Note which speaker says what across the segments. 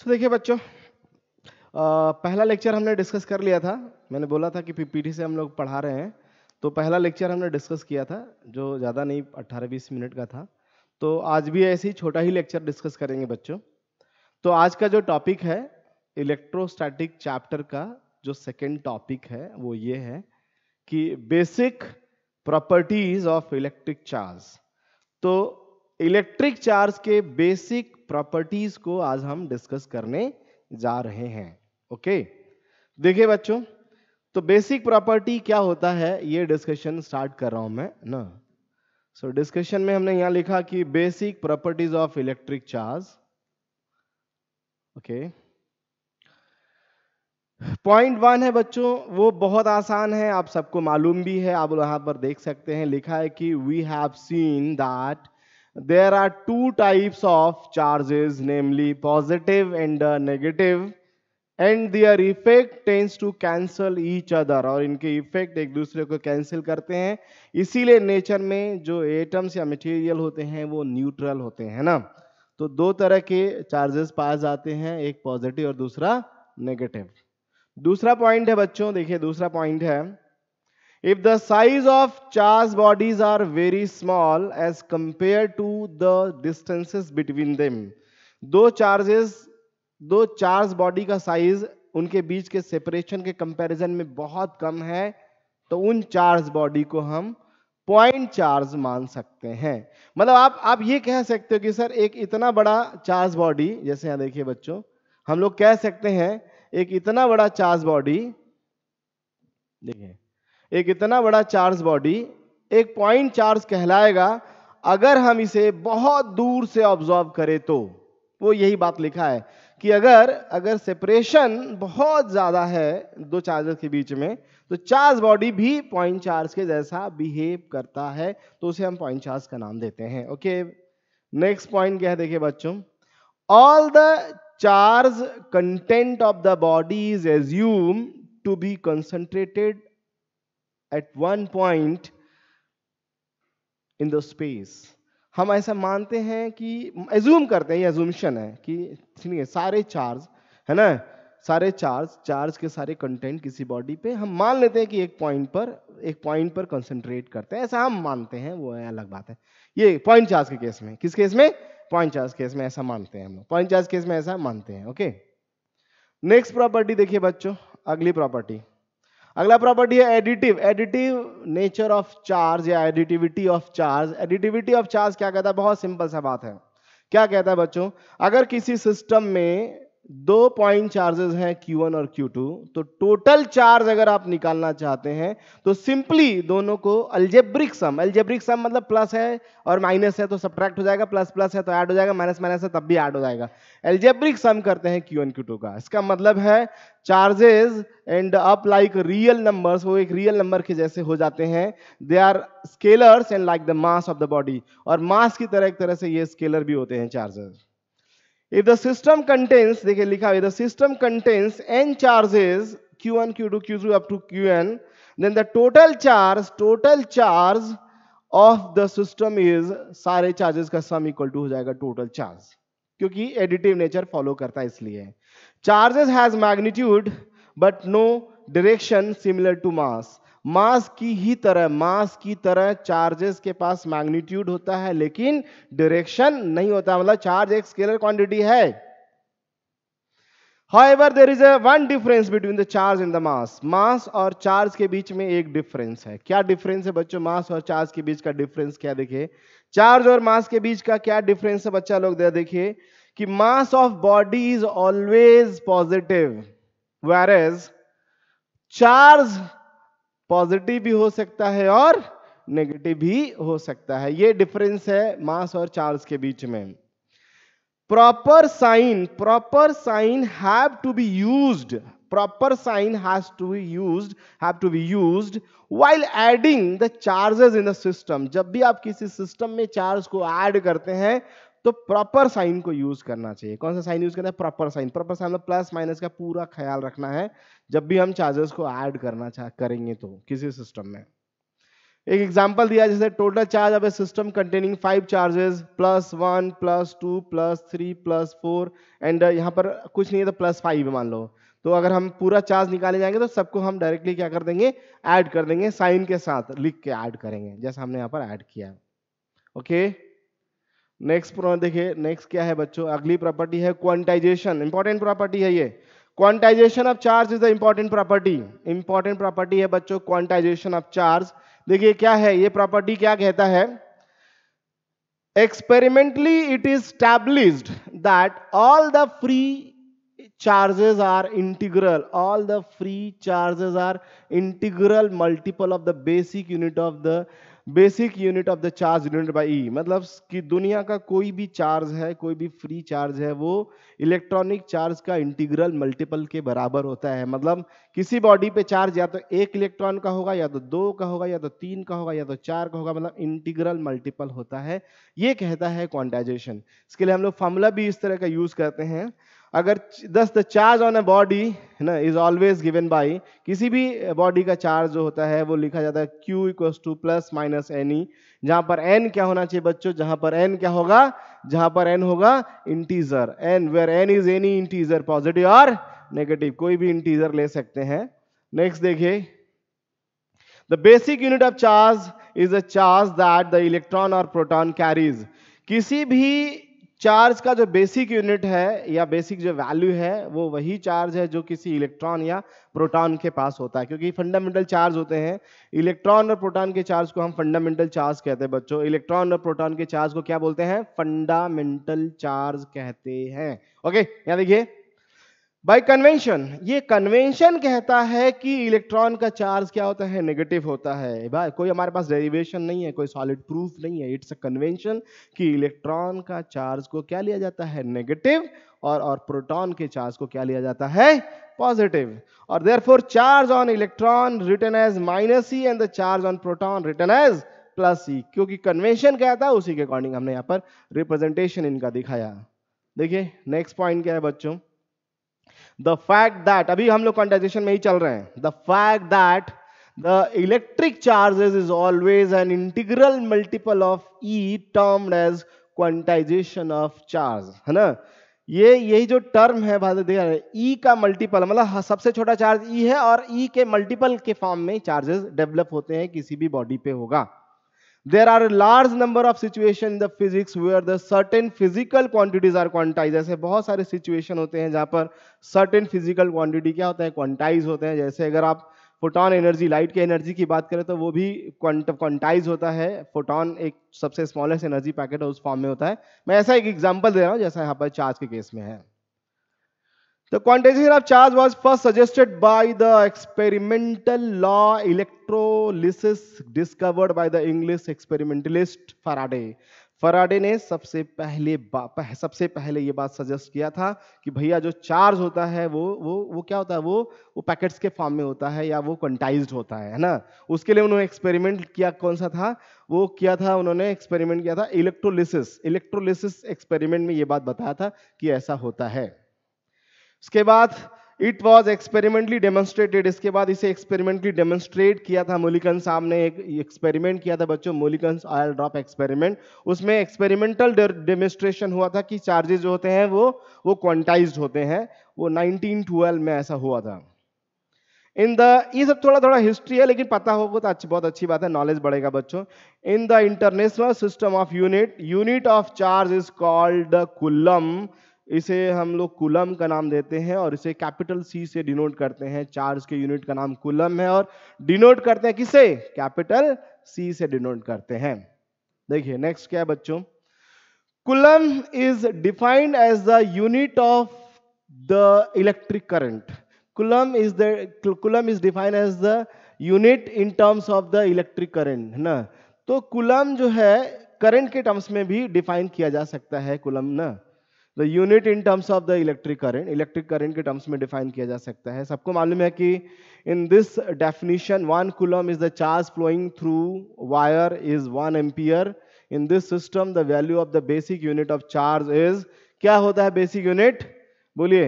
Speaker 1: सो देखिए बच्चों पहला लेक्चर हमने डिस्कस कर लिया था मैंने बोला था कि पीपीटी से हम लोग पढ़ा रहे हैं तो पहला लेक्चर हमने डिस्कस किया था जो ज़्यादा नहीं 18-20 मिनट का था तो आज भी ऐसे ही छोटा ही लेक्चर डिस्कस करेंगे बच्चों तो आज का जो टॉपिक है इलेक्ट्रोस्टैटिक चैप्टर का जो सेकेंड टॉपिक है वो ये है कि basic properties of electric charge तो इलेक्ट्रिक चार्ज के बेसिक प्रॉपर्टीज को आज हम डिस्कस करने जा रहे हैं ओके देखिए बच्चों तो बेसिक प्रॉपर्टी क्या होता है ये डिस्कशन स्टार्ट कर रहा हूं मैं ना सो so, डिस्कशन में हमने यहां लिखा कि basic properties of electric charge okay point one है बच्चों वो बहुत आसान है आप सबको मालूम भी है आप यहां पर देख सकते हैं लिखा है कि we have seen that there are two types of charges namely positive and uh, negative and their effect tends to cancel each other और इनके इफेक्ट एक दूसरे को कैंसिल करते हैं इसीलिए नेचर में जो एटम्स या मटेरियल होते हैं वो न्यूट्रल होते हैं ना तो दो तरह के चार्जेस पाए जाते हैं एक पॉजिटिव और दूसरा नेगेटिव दूसरा पॉइंट है बच्चों देखिए दूसरा पॉइंट है If the size of charged bodies are very small as compared to the distances between them, दो charges, दो charged body का size उनके बीच के separation के comparison में बहुत कम है तो उन charged body को हम point charge मान सकते हैं मतलब आप आप ये कह सकते हो कि सर एक इतना बड़ा charged body, जैसे यहाँ देखिए बच्चों हम लोग कह सकते हैं एक इतना बड़ा charged body, देखिए एक इतना बड़ा चार्ज बॉडी एक पॉइंट चार्ज कहलाएगा अगर हम इसे बहुत दूर से ऑब्जॉर्व करें तो वो यही बात लिखा है कि अगर अगर सेपरेशन बहुत ज़्यादा है दो चार्जर के बीच में तो चार्ज बॉडी भी पॉइंट चार्ज के जैसा बिहेव करता है तो उसे हम पॉइंट चार्ज का नाम देते हैं ओके नेक्स्ट पॉइंट क्या है देखिए बच्चों all the charge content of the body is assume to be concentrated at one point in the space हम ऐसा मानते हैं कि एज्यूम करते हैं ये एजूमशन है कि सुनिए सारे चार्ज है ना सारे चार्ज चार्ज के सारे कंटेंट किसी बॉडी पे हम मान लेते हैं कि एक पॉइंट पर एक पॉइंट पर कंसंट्रेट करते हैं ऐसा हम मानते हैं वो है अलग बात है ये पॉइंट चार्ज के केस में किस केस में पॉइंट चार्ज केस में ऐसा मानते हैं हम लोग पॉइंट चार्ज केस में ऐसा मानते हैं ओके नेक्स्ट प्रॉपर्टी देखिए बच्चों अगली प्रॉपर्टी अगला प्रॉपर्टी है additive additive nature of charge या additivity of charge additivity of charge क्या कहता है बहुत सिंपल सा बात है क्या कहता है बच्चों अगर किसी सिस्टम में दो पॉइंट चार्जेस हैं Q1 और Q2 तो टोटल चार्ज अगर आप निकालना चाहते हैं तो सिंपली दोनों को अल्जेब्रिक सम अल्जेब्रिक सम मतलब प्लस है और माइनस है तो सब्ट्रैक्ट हो जाएगा प्लस प्लस है तो ऐड हो जाएगा माइनस माइनस है तब भी ऐड हो जाएगा अल्जेब्रिक सम करते हैं Q1 Q2 का इसका मतलब है charges end up like real number वो एक रियल नंबर के जैसे हो जाते हैं they are scalars and like the mass of the body और मास की तरह एक तरह से ये स्केलर भी होते हैं charges if the system contains देखिए लिखा हुआ the system contains n charges q1 q2 q3 up to qn then the total charge total charge of the system is सारे charges का sum equal to हो जाएगा total charge क्योंकि additive nature follow करता है इसलिए charges has magnitude but no direction similar to mass मास की ही तरह मास की तरह चार्जेस के पास मैग्नीट्यूड होता है लेकिन डायरेक्शन नहीं होता मतलब चार्ज एक स्केलर क्वांटिटी है however there is a one difference between the charge and the mass mass और चार्ज के बीच में एक डिफरेंस है क्या डिफरेंस है बच्चों मास और चार्ज के बीच का डिफरेंस क्या देखिए चार्ज और मास के बीच का क्या डिफरेंस है बच्चा लोग देखिए कि mass of body is always positive whereas charge positive भी हो सकता है और नेगेटिव भी हो सकता है ये डिफरेंस है मास और चार्ज के बीच में proper sign proper sign have to be used proper sign has to be used have to be used while adding the charges in the system जब भी आप किसी सिस्टम में चार्ज को ऐड करते हैं तो प्रॉपर साइन को यूज करना चाहिए कौन सा साइन यूज करना है प्रॉपर साइन प्रॉपर साइन मतलब प्लस माइनस का पूरा ख्याल रखना है जब भी हम चार्जेस को ऐड करना चाह करेंगे तो किसी सिस्टम में एक एग्जांपल दिया जैसे टोटल चार्ज अब system containing five charges plus one plus two plus three plus four and यहाँ पर कुछ नहीं है तो प्लस फाइव मान लो तो अगर हम पूरा चार्ज निकाले जाएंगे तो सबको हम डायरेक्टली क्या कर देंगे ऐड कर देंगे साइन के साथ लिख के ऐड करेंगे जैसे हमने यहाँ पर ऐड किया ओके okay? नेक्स्ट देखिए नेक्स्ट क्या है बच्चों अगली प्रॉपर्टी है क्वांटाइजेशन इंपॉर्टेंट प्रॉपर्टी है ये quantization of charge is the important property important property है बच्चों क्वांटाइजेशन ऑफ चार्ज देखिए क्या है ये प्रॉपर्टी क्या कहता है experimentally it is established that all the free charges are integral all the free charges are integral multiple of the basic unit of the basic unit of the charge unit by e मतलब कि दुनिया का कोई भी charge है कोई भी free charge है वो इलेक्ट्रॉनिक चार्ज का इंटीग्रल मल्टीपल के बराबर होता है मतलब किसी बॉडी पे चार्ज या तो एक इलेक्ट्रॉन का होगा या तो दो का होगा या तो तीन का होगा या तो चार का होगा मतलब इंटीग्रल मल्टीपल होता है ये कहता है क्वांटाइजेशन इसके लिए हम लोग फॉर्मूला भी इस तरह का यूज करते हैं अगर thus the charge on a body है ना इज ऑलवेज गिवन बाई किसी भी बॉडी का चार्ज जो होता है वो लिखा जाता है q equals to plus minus n e जहाँ पर एन क्या होना चाहिए बच्चों जहाँ पर एन क्या होगा जहाँ पर एन होगा integer n where n is any integer positive और नेगेटिव कोई भी इंटीजर ले सकते हैं नेक्स्ट देखिए the basic unit of charge is a charge that the electron और प्रोटॉन कैरीज किसी भी चार्ज का जो बेसिक यूनिट है या बेसिक जो वैल्यू है वो वही चार्ज है जो किसी इलेक्ट्रॉन या प्रोटॉन के पास होता है क्योंकि फंडामेंटल चार्ज होते हैं इलेक्ट्रॉन और प्रोटॉन के चार्ज को हम फंडामेंटल चार्ज कहते हैं बच्चों इलेक्ट्रॉन और प्रोटॉन के चार्ज को क्या बोलते हैं फंडामेंटल चार्ज कहते हैं ओके यहाँ देखिए बाय कन्वेंशन ये कन्वेंशन कहता है कि इलेक्ट्रॉन का चार्ज क्या होता है नेगेटिव होता है भाई कोई हमारे पास डेरिवेशन नहीं है कोई सॉलिड प्रूफ नहीं है इट्स अ कन्वेंशन कि इलेक्ट्रॉन का चार्ज को क्या लिया जाता है नेगेटिव और और प्रोटॉन के चार्ज को क्या लिया जाता है पॉजिटिव और therefore charge on electron written as minus e and the charge on proton written as plus e क्योंकि कन्वेंशन क्या था उसी के अकॉर्डिंग हमने यहाँ पर रिप्रेजेंटेशन इनका दिखाया देखिए नेक्स्ट पॉइंट क्या है बच्चों द फैक्ट दैट अभी हम लोग कॉन्टाइजेशन में ही चल रहे हैं the fact that the electric charges is always an integral multiple of e term as quantization of charge है ना ये यही जो टर्म है भाई देख रहे ई e का मल्टीपल मतलब सबसे छोटा चार्ज ई e है और ई e के मल्टीपल के फॉर्म में चार्जेस डेवलप होते हैं किसी भी बॉडी पे होगा there are a large number of situation in the physics where the certain physical quantities are quantized ऐसे बहुत सारे situation होते हैं जहाँ पर certain physical quantity क्या होता है quantize होते हैं जैसे अगर आप फोटॉन एनर्जी लाइट की एनर्जी की बात करें तो वो भी क्वांटाइज होता है फोटॉन एक सबसे स्मॉलेस्ट एनर्जी पैकेट उस फॉर्म में होता है मैं ऐसा एक एग्जांपल दे रहा हूँ जैसा यहाँ पर चार्ज के केस में है The quantization of charge was first suggested by the experimental law electrolysis discovered by the English experimentalist Faraday. Faraday ने सबसे पहले पह, सबसे पहले ये बात सजेस्ट किया था कि भैया जो चार्ज होता है वो वो वो क्या होता है वो वो पैकेट्स के फॉर्म में होता है या वो कंटाइज्ड होता है है ना उसके लिए उन्होंने एक्सपेरिमेंट किया कौन सा था वो किया था उन्होंने एक्सपेरिमेंट किया था इलेक्ट्रोलिसिस इलेक्ट्रोलिसिस एक्सपेरिमेंट में ये बात बताया था कि ऐसा होता है उसके बाद इट वॉज एक्सपेरिमेंटली डेमोन्स्ट्रेटेड इसके बाद इसे एक्सपेरिमेंटली डेमोन्स्ट्रेट किया था मोलिकन साहब ने एक एक्सपेरिमेंट किया था बच्चों मोलिकन ऑयल ड्रॉप एक्सपेरिमेंट उसमें एक्सपेरिमेंटल डेमोन्स्ट्रेशन हुआ था कि चार्जेज जो होते हैं वो वो क्वांटाइज होते हैं वो 1912 में ऐसा हुआ था इन द ये सब थोड़ा थोड़ा हिस्ट्री है लेकिन पता होगा तो अच्छी बहुत अच्छी बात है नॉलेज बढ़ेगा बच्चों in the international system of unit unit of charge is called coulomb इसे हम लोग कुलम का नाम देते हैं और इसे कैपिटल सी से डिनोट करते हैं चार्ज के यूनिट का नाम कुलम है और डिनोट करते हैं किसे कैपिटल सी से डिनोट करते हैं देखिए नेक्स्ट क्या है बच्चों coulomb is defined as the unit of the electric current coulomb is the coulomb is defined as the unit in terms of the electric current है ना तो कुलम जो है करंट के टर्म्स में भी डिफाइन किया जा सकता है कुलम ना the unit in terms of the electric current electric current के टर्म्स में डिफाइन किया जा सकता है सबको मालूम है कि in this definition one coulomb is the charge flowing through wire is one ampere in this system the value of the basic unit of charge is क्या होता है बेसिक यूनिट बोलिए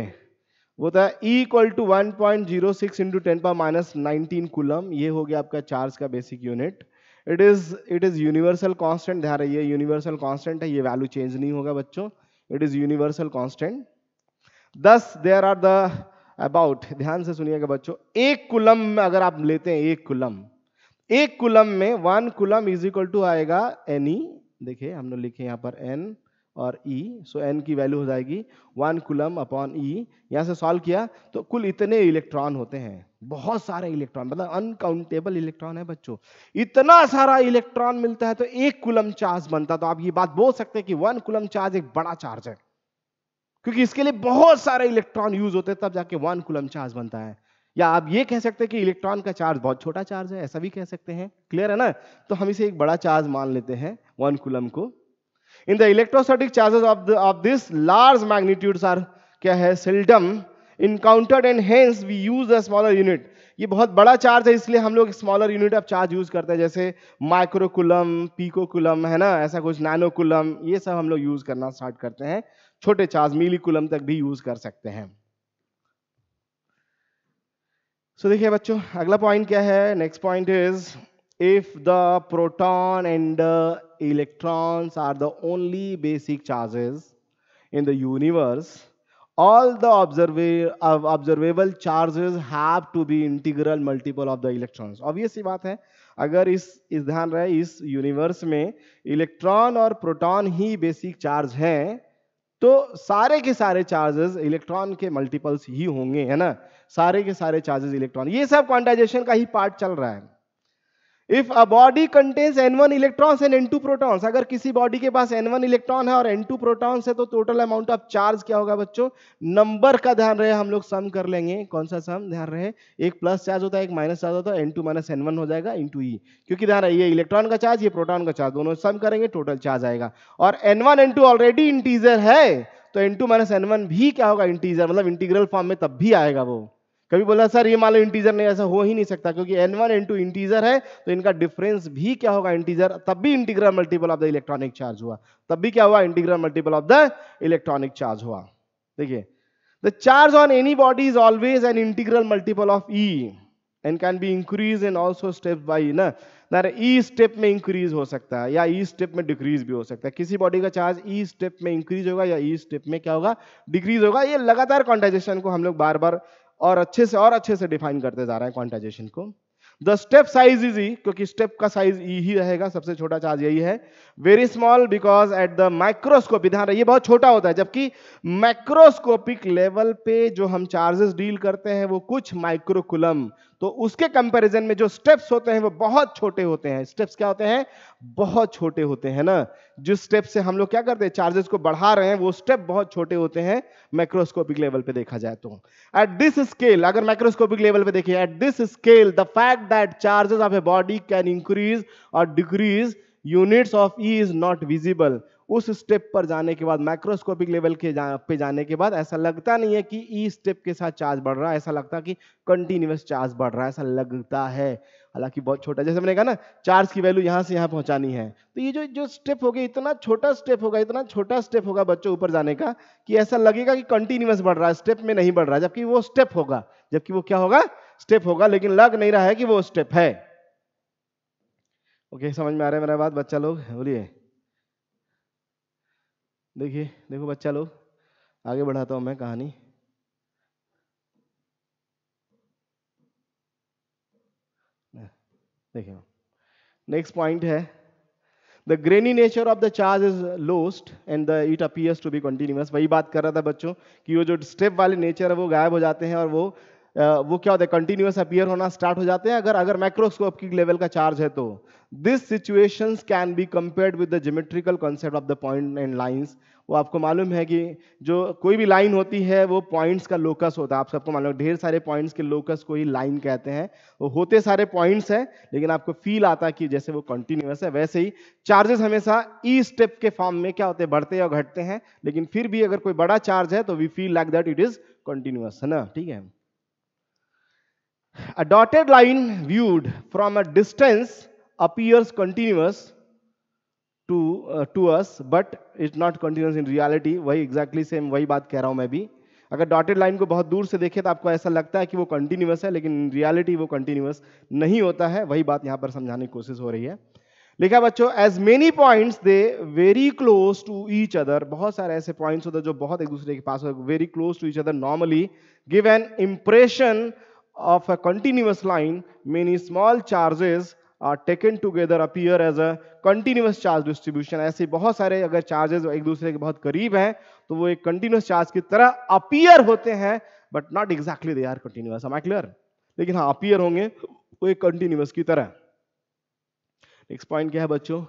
Speaker 1: वो था equal to one point zero six into ten पर minus nineteen coulomb ये हो गया आपका चार्ज का basic unit it is it is universal constant ध्यान रहिए यूनिवर्सल कॉन्स्टेंट है ये वैल्यू चेंज नहीं होगा बच्चों it is universal constant thus there are the about ध्यान से सुनिएगा बच्चों एक कुलम में अगर आप लेते हैं एक कुलम एक कुलम में one coulomb is equal to आएगा एनी देखिए हमने लिखे यहां पर एन और ई सो एन की वैल्यू हो जाएगी वन कुलम अपॉन E, यहाँ से सॉल्व किया तो कुल इतने इलेक्ट्रॉन होते हैं बहुत सारे इलेक्ट्रॉन मतलब अनकाउंटेबल इलेक्ट्रॉन है बच्चों इतना सारा इलेक्ट्रॉन मिलता है तो एक कुलम चार्ज बनता तो आप ये बात बोल सकते हैं कि वन कुलम चार्ज एक बड़ा चार्ज है क्योंकि इसके लिए बहुत सारे इलेक्ट्रॉन यूज होते हैं तब जाके वन कुलम चार्ज बनता है या आप ये कह सकते हैं कि इलेक्ट्रॉन का चार्ज बहुत छोटा चार्ज है ऐसा भी कह सकते हैं क्लियर है ना तो हम इसे एक बड़ा चार्ज मान लेते हैं वन कुलम को in the electrostatic charges of of this large large are क्या है seldom encountered and hence we use the smaller unit ये बहुत बड़ा चार्ज है इसलिए हम लोग smaller unit of charge use करते हैं जैसे माइक्रोकुलम पीकोकुलम है ना ऐसा कुछ नैनोकुलम ये सब हम लोग यूज करना स्टार्ट करते हैं छोटे चार्ज मिलीकुलम तक भी यूज कर सकते हैं सो so, देखिए बच्चों अगला पॉइंट क्या है next point is if the proton and the electrons are the only basic charges in the universe, all the observa observable charges have to be integral multiple of the electrons. obviously baat hai agar is is dhyan rahe is universe mein electron aur proton hi basic charge charge to sare ke sare charges electron ke multiples hi honge hai na ना सारे के सारे charges electron ये सब quantization का ही part चल रहा है if a body contains n one electron and n two protons अगर किसी बॉडी के पास एन वन इलेक्ट्रॉन है और एन टू प्रोटॉन्स है तो टोटल अमाउंट ऑफ चार्ज क्या होगा बच्चों नंबर का ध्यान रहे हम लोग सम कर लेंगे कौन सा सम ध्यान रहे एक प्लस चार्ज होता है एक माइनस चार्ज होता है n two minus n one हो जाएगा इन टू ई क्योंकि ध्यान रहे ये इलेक्ट्रॉन का चार्ज ये प्रोटॉन का चार्ज दोनों सम करेंगे टोटल चार्ज आएगा और n one n two already integer है तो n two minus n one भी क्या होगा इंटीजर मतलब इंटीग्रल फॉर्म में तब भी आएगा वो कभी बोला सर ये मान लो इंटीजर नहीं ऐसा हो ही नहीं सकता क्योंकि एन वन एन इंटीजर है तो इनका डिफरेंस भी क्या होगा इंटीजर तब भी integral multiple of the electronic charge हुआ तब भी क्या हुआ integral multiple of the electronic charge हुआ देखिए the charge on any body is always an integral multiple of e and can be increase in also step by ना e step e में increase हो सकता है या ई e स्टेप में decrease भी हो सकता है किसी बॉडी का चार्ज ई स्टेप में इंक्रीज होगा या ई e स्टेप में क्या होगा डिक्रीज होगा ये लगातार क्वांटाइजेशन को हम लोग बार बार और अच्छे से और अच्छे से डिफाइन करते जा रहे हैं क्वांटाइजेशन को the step size is e क्योंकि स्टेप का साइज ई e ही रहेगा सबसे छोटा चार्ज यही है very small because at the microscope ध्यान रहिए बहुत छोटा होता है जबकि माइक्रोस्कोपिक लेवल पे जो हम चार्जेस डील करते हैं वो कुछ माइक्रोकुलम तो उसके कंपैरिजन में जो स्टेप्स होते हैं वो बहुत छोटे होते हैं स्टेप्स क्या होते हैं बहुत छोटे होते हैं ना जिस स्टेप से हम लोग क्या करते हैं चार्जेस को बढ़ा रहे हैं वो स्टेप बहुत छोटे होते हैं माइक्रोस्कोपिक लेवल पे देखा जाए तो एट दिस स्केल अगर माइक्रोस्कोपिक लेवल पे देखिए at this scale the fact that charges of a body can increase और decrease units of e is not visible उस स्टेप पर जाने के बाद माइक्रोस्कोपिक लेवल के जा, पे जाने के बाद ऐसा लगता नहीं है कि ई e स्टेप के साथ चार्ज बढ़ रहा है ऐसा लगता है कि कंटिन्यूस चार्ज बढ़ रहा है ऐसा लगता है हालांकि बहुत छोटा जैसे मैंने कहा ना चार्ज की वैल्यू यहाँ से यहाँ पहुँचानी है तो ये जो जो स्टेप हो गया इतना छोटा स्टेप होगा इतना छोटा स्टेप होगा बच्चों ऊपर जाने का कि ऐसा लगेगा कि कंटिन्यूस बढ़ रहा है स्टेप में नहीं बढ़ रहा है जबकि वो स्टेप होगा जबकि वो क्या होगा स्टेप होगा लेकिन लग नहीं रहा है कि वो स्टेप है ओके समझ में आ रहा है मेरा बात बच्चा लोग बोलिए देखिए देखो बच्चा लोग आगे बढ़ाता हूँ मैं कहानी देखिए नेक्स्ट पॉइंट है the grainy nature of the charge is lost and the it appears to be continuous वही बात कर रहा था बच्चों कि वो जो स्टेप वाले नेचर है वो गायब हो जाते हैं और वो वो क्या होता है कंटिन्यूस अपियर होना स्टार्ट हो जाते हैं अगर अगर माइक्रोस्कोप की लेवल का चार्ज है तो this situation can be compared with the geometrical concept of the point and lines वो आपको मालूम है कि जो कोई भी लाइन होती है वो पॉइंट्स का लोकस होता है आप सबको मालूम ढेर सारे पॉइंट्स के लोकस को ही लाइन कहते हैं वो होते सारे पॉइंट्स हैं लेकिन आपको फील आता है कि जैसे वो कंटिन्यूस है वैसे ही चार्जेस हमेशा ई e स्टेप के फॉर्म में क्या होते हैं बढ़ते और घटते हैं लेकिन फिर भी अगर कोई बड़ा चार्ज है तो we feel like that it is continuous है ना ठीक है A dotted line viewed from a distance appears continuous to, uh, to us, but it's not continuous in reality. वही exactly same वही बात कह रहा हूँ मैं भी अगर डॉटेड लाइन को बहुत दूर से देखें तो आपको ऐसा लगता है कि वो कंटिन्यूस है लेकिन इन रियालिटी वो कंटिन्यूस नहीं होता है वही बात यहाँ पर समझाने की कोशिश हो रही है लिखा बच्चों as many points they very close to each other बहुत सारे ऐसे पॉइंट्स होते हैं जो बहुत एक दूसरे के पास very close to each other normally give an impression of a continuous line, many small charges are taken together appear as a continuous charge distribution. aise bahut sare agar charges ek dusre ke bahut kareeb hain to wo ek continuous charge ki tarah appear hote hain but not exactly they are continuous. Am I clear? lekin ha appear honge wo ek continuous ki tarah next point kya hai bachcho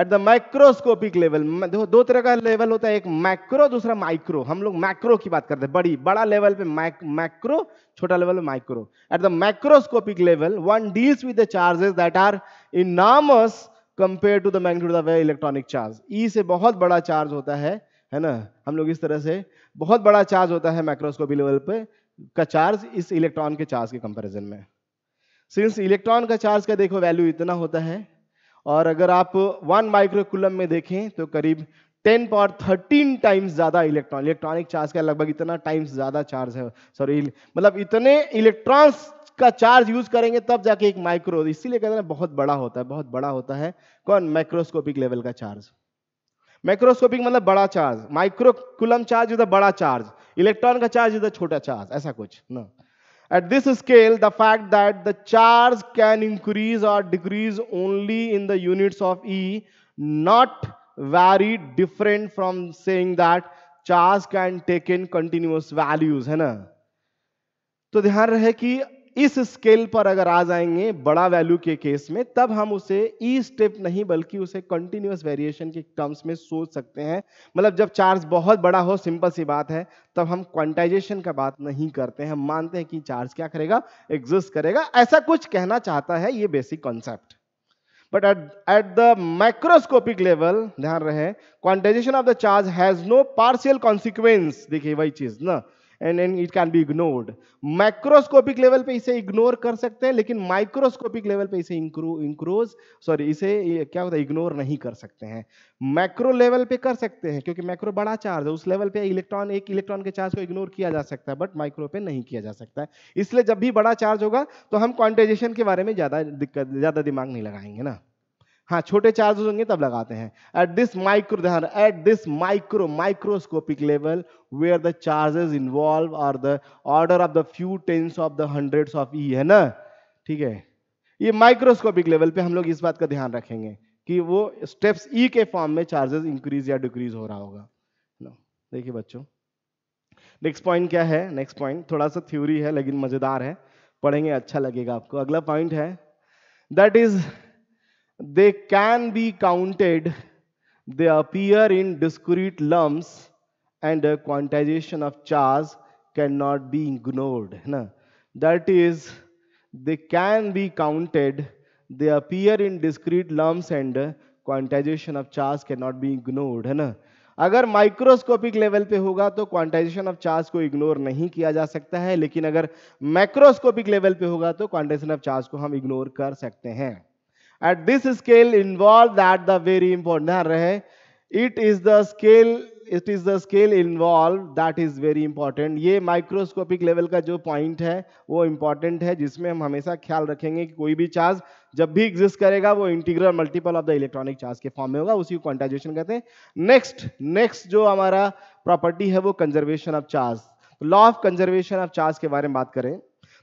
Speaker 1: at the microscopic level देखो दो तरह का level होता है एक micro दूसरा micro हम लोग मैक्रो की बात करते हैं बड़ी बड़ा लेवल पे मैक्रो छोटा लेवल पे micro at the microscopic level one deals with the charges that are enormous compare to the magnitude of electronic charge e से बहुत बड़ा चार्ज होता है है ना हम लोग इस तरह से बहुत बड़ा चार्ज होता है माइक्रोस्कोपी लेवल पे का चार्ज इस इलेक्ट्रॉन के चार्ज के कंपेरिजन में सिंस इलेक्ट्रॉन का चार्ज का देखो वैल्यू इतना होता है और अगर आप वन माइक्रोकुलम में देखें तो करीब टेन पावर थर्टीन टाइम्स ज्यादा इलेक्ट्रॉन इलेक्ट्रॉनिक चार्ज का लगभग इतना टाइम्स ज्यादा चार्ज है सॉरी मतलब इतने इलेक्ट्रॉन्स का चार्ज यूज करेंगे तब जाके एक माइक्रो इसीलिए कहते हैं बहुत बड़ा होता है बहुत बड़ा होता है कौन माइक्रोस्कोपिक लेवल का चार्ज माइक्रोस्कोपिक मतलब बड़ा चार्ज माइक्रोकुलम चार्ज इधर बड़ा चार्ज इलेक्ट्रॉन का चार्ज इधर छोटा चार्ज ऐसा कुछ ना At this scale, the fact that the charge can increase or decrease only in the units of E, not vary, different from saying that charge can take in continuous values, है ना? तो ध्यान रहे कि इस स्केल पर अगर आ जाएंगे बड़ा वैल्यू के केस में तब हम उसे ई e स्टेप नहीं बल्कि उसे कंटिन्यूस वेरिएशन के टर्म्स में सोच सकते हैं मतलब जब चार्ज बहुत बड़ा हो सिंपल सी बात है तब हम क्वांटाइजेशन का बात नहीं करते हैं हम मानते हैं कि चार्ज क्या करेगा एग्जिस्ट करेगा ऐसा कुछ कहना चाहता है ये basic concept but at the microscopic level ध्यान रहे quantization of the charge has no partial consequence देखिए वही चीज ना and and it can be ignored microscopic level पे इसे इग्नोर कर सकते हैं लेकिन माइक्रोस्कोपिक लेवल पे इसे इंक्रोज सॉरी इसे क्या होता है इग्नोर नहीं कर सकते हैं मैक्रो लेवल पे कर सकते हैं क्योंकि मैक्रो बड़ा चार्ज है उस लेवल पे इलेक्ट्रॉन एक इलेक्ट्रॉन के चार्ज को इग्नोर किया जा सकता है बट माइक्रो पे नहीं किया जा सकता है इसलिए जब भी बड़ा चार्ज होगा तो हम क्वांटाइजेशन के बारे में ज़्यादा दिक्कत ज़्यादा दिमाग नहीं लगाएंगे ना हाँ छोटे चार्जेस होंगे तब लगाते हैं एट दिस माइक्रो ध्यान at this micro microscopic level where the charges involve are the order of the few tens of the hundred of e है ना ठीक है ये माइक्रोस्कोपिक लेवल पे हम लोग इस बात का ध्यान रखेंगे कि वो स्टेप्स ई e के फॉर्म में चार्जेस इंक्रीज या डिक्रीज हो रहा होगा देखिए बच्चों नेक्स्ट पॉइंट क्या है नेक्स्ट पॉइंट थोड़ा सा थ्योरी है लेकिन मजेदार है पढ़ेंगे अच्छा लगेगा आपको अगला पॉइंट है that is They can be counted. They appear in discrete lumps and a quantization of charge cannot be ignored. Na? That is, they can be counted. They appear in discrete lumps and quantization of charge cannot be ignored na अगर microscopic level पे होगा तो quantization of charge को ignore नहीं किया जा सकता है लेकिन अगर मैक्रोस्कोपिक लेवल पे होगा तो क्वांटाइजेशन ऑफ चार्ज को हम इग्नोर कर सकते हैं At this scale involved, that the very important array. It is the scale it is the scale involve that is very important ये माइक्रोस्कोपिक लेवल का जो पॉइंट है वो इंपॉर्टेंट है जिसमें हम हमेशा ख्याल रखेंगे कि कोई भी चार्ज जब भी एग्जिस्ट करेगा वो integral multiple of the electronic charge के फॉर्म में होगा उसी को क्वांटाइजेशन कहते हैं नेक्स्ट नेक्स्ट जो हमारा प्रॉपर्टी है वो conservation of charge law of conservation of charge के बारे में बात करें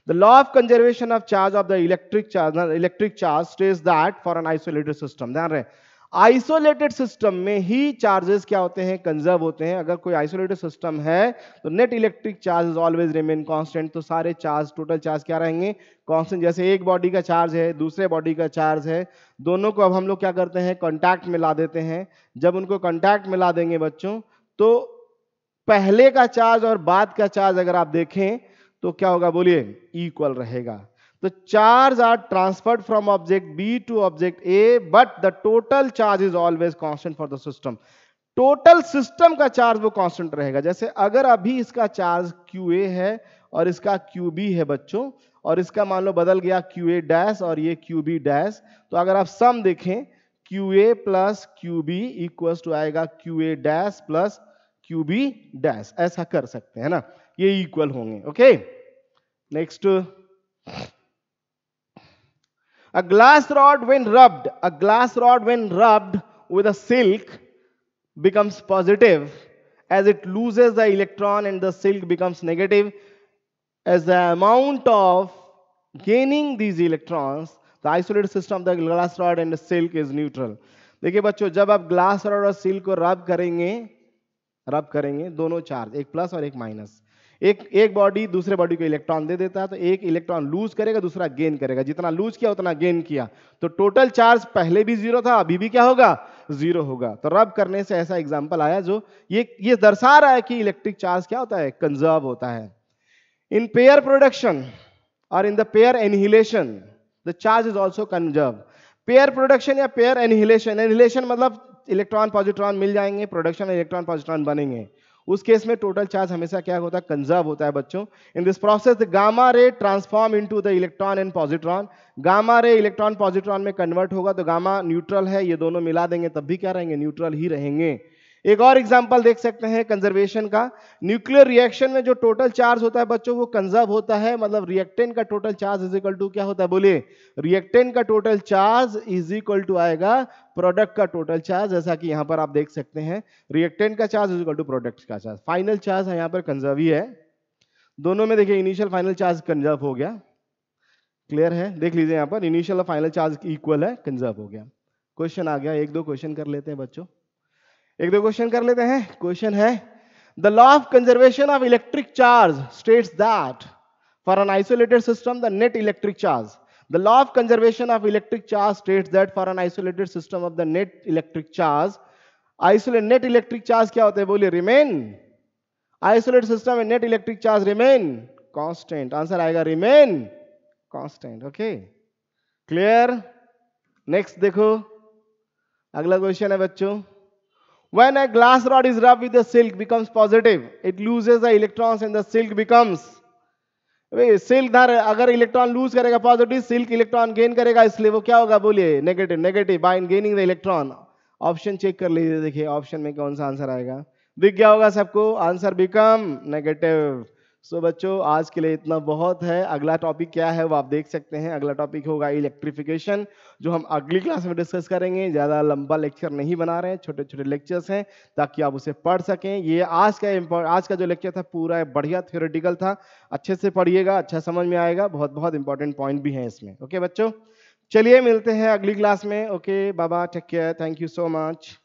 Speaker 1: The law of conservation of charge of the electric charge, electric charge states that for an isolated system. ध्यान रहे आइसोलेटेड सिस्टम में ही चार्जेस क्या होते हैं कंजर्व होते हैं अगर कोई आइसोलेटेड सिस्टम है तो net electric charge is always remain constant तो सारे चार्ज टोटल चार्ज क्या रहेंगे कांस्टेंट जैसे एक बॉडी का चार्ज है दूसरे बॉडी का चार्ज है दोनों को अब हम लोग क्या करते हैं कॉन्टैक्ट में ला देते हैं जब उनको कॉन्टैक्ट में ला देंगे बच्चों तो पहले का चार्ज और बाद का चार्ज अगर आप देखें तो क्या होगा बोलिए इक्वल रहेगा तो charge are transferred from object B to object A but the total charge is always constant for the system total system का चार्ज वो कांस्टेंट रहेगा जैसे अगर अभी इसका चार्ज क्यू ए है और इसका क्यू बी है बच्चों और इसका मान लो बदल गया क्यू ए डैश और ये क्यू बी डैश तो अगर आप सम देखें Q A plus Q B equal to आएगा Q A dash plus Q B dash ऐसा कर सकते हैं ना ये इक्वल होंगे okay next a glass rod when rubbed a glass rod when rubbed with a silk becomes positive as it loses the electron and the silk becomes negative as the amount of gaining these electron the isolate system the glass rod and silk is neutral देखिए बच्चों जब आप glass rod और silk को रब करेंगे रब करेंगे दोनों चार्ज एक प्लस और एक माइनस एक एक बॉडी दूसरे बॉडी को इलेक्ट्रॉन दे देता है तो एक इलेक्ट्रॉन लूज करेगा दूसरा गेन करेगा जितना लूज किया उतना गेन किया तो टोटल चार्ज पहले भी जीरो था अभी भी क्या होगा जीरो होगा तो रब करने से ऐसा एग्जाम्पल आया जो ये ये दर्शा रहा है कि इलेक्ट्रिक चार्ज क्या होता है कंजर्व होता है इन पेयर प्रोडक्शन और in the pair annihilation the charge is also conserve pair production या पेयर एनहिलेशन एनहिलेशन मतलब इलेक्ट्रॉन पॉजिट्रॉन मिल जाएंगे प्रोडक्शन इलेक्ट्रॉन पॉजिट्रॉन बनेंगे उस केस में टोटल चार्ज हमेशा क्या होता है कंजर्व होता है बच्चों in this process the gamma ray transform into the electron and positron gamma ray electron positron में कन्वर्ट होगा तो गामा न्यूट्रल है ये दोनों मिला देंगे तब भी क्या रहेंगे न्यूट्रल ही रहेंगे एक और एग्जाम्पल देख सकते हैं कंजर्वेशन का न्यूक्लियर रिएक्शन में जो टोटल चार्ज होता है बच्चों वो कंजर्व होता है मतलब रिएक्टेन का total charge is equal to क्या होता है बोलिए रिएक्टेन का total charge is equal to आएगा प्रोडक्ट का टोटल चार्ज जैसा कि यहां पर आप देख सकते हैं रिएक्टेन का charge is equal to product का चार्ज फाइनल चार्ज है यहाँ पर कंजर्व ही है दोनों में देखिए इनिशियल फाइनल चार्ज कंजर्व हो गया क्लियर है देख लीजिए यहाँ पर इनिशियल और फाइनल चार्ज इक्वल है कंजर्व हो गया क्वेश्चन आ गया एक दो क्वेश्चन कर लेते हैं बच्चों एक दो क्वेश्चन कर लेते हैं क्वेश्चन है the law of conservation of electric charge state that for an isolated system the net electric charge the law of conservation of electric charge states that for an isolated system of the net electric charge isolate net electric charge क्या होते हैं बोलिए remain isolate system net electric charge remain constant answer आएगा remain constant okay clear next देखो अगला question है बच्चों When a glass rod is rubbed with the silk becomes positive, it loses the electrons and the silk becomes silk धर अगर electron lose करेगा positive silk electron gain करेगा इसलिए वो क्या होगा बोलिए negative negative by gaining the electron option check कर लीजिए देखिए ऑप्शन में कौन सा आंसर आएगा दिख गया होगा सबको answer become negative so so, बच्चों आज के लिए इतना बहुत है अगला टॉपिक क्या है वो आप देख सकते हैं अगला टॉपिक होगा इलेक्ट्रिफिकेशन जो हम अगली क्लास में डिस्कस करेंगे ज़्यादा लंबा लेक्चर नहीं बना रहे हैं छोटे छोटे लेक्चर्स हैं ताकि आप उसे पढ़ सकें ये आज का आज का जो लेक्चर था पूरा बढ़िया थियोरेटिकल था अच्छे से पढ़िएगा अच्छा समझ में आएगा बहुत बहुत इंपॉर्टेंट पॉइंट भी हैं इसमें ओके बच्चों चलिए मिलते हैं अगली क्लास में ओके बाबा take care thank you so much